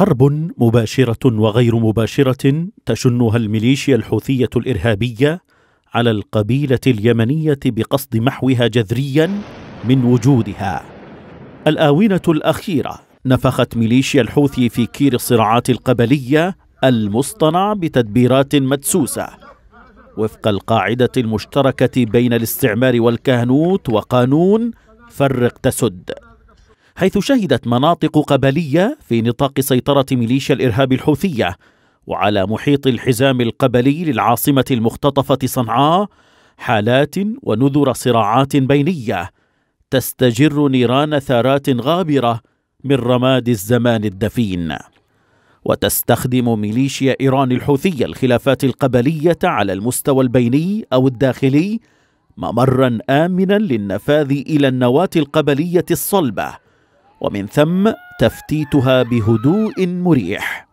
حرب مباشره وغير مباشره تشنها الميليشيا الحوثيه الارهابيه على القبيله اليمنيه بقصد محوها جذريا من وجودها الاونه الاخيره نفخت ميليشيا الحوثي في كير الصراعات القبليه المصطنع بتدبيرات مدسوسه وفق القاعده المشتركه بين الاستعمار والكهنوت وقانون فرق تسد حيث شهدت مناطق قبلية في نطاق سيطرة ميليشيا الإرهاب الحوثية وعلى محيط الحزام القبلي للعاصمة المختطفة صنعاء حالات ونذر صراعات بينية تستجر نيران ثارات غابرة من رماد الزمان الدفين وتستخدم ميليشيا إيران الحوثية الخلافات القبلية على المستوى البيني أو الداخلي ممرا آمنا للنفاذ إلى النواة القبلية الصلبة ومن ثم تفتيتها بهدوء مريح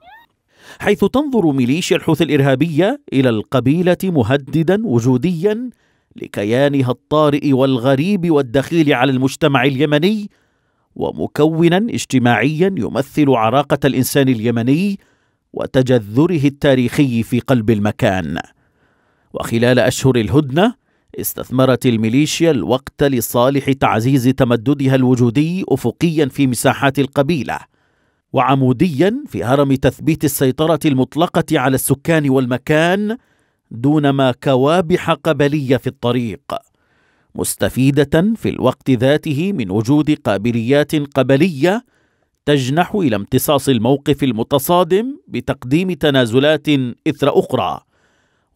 حيث تنظر ميليشيا الحوثي الارهابيه الى القبيله مهددا وجوديا لكيانها الطارئ والغريب والدخيل على المجتمع اليمني ومكونا اجتماعيا يمثل عراقه الانسان اليمني وتجذره التاريخي في قلب المكان وخلال اشهر الهدنه استثمرت الميليشيا الوقت لصالح تعزيز تمددها الوجودي افقيا في مساحات القبيله وعموديا في هرم تثبيت السيطره المطلقه على السكان والمكان دونما كوابح قبليه في الطريق مستفيده في الوقت ذاته من وجود قابليات قبليه تجنح الى امتصاص الموقف المتصادم بتقديم تنازلات اثر اخرى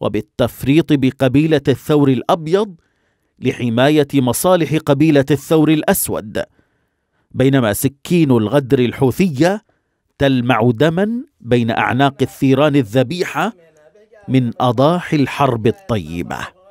وبالتفريط بقبيله الثور الابيض لحمايه مصالح قبيله الثور الاسود بينما سكين الغدر الحوثيه تلمع دما بين اعناق الثيران الذبيحه من اضاحي الحرب الطيبه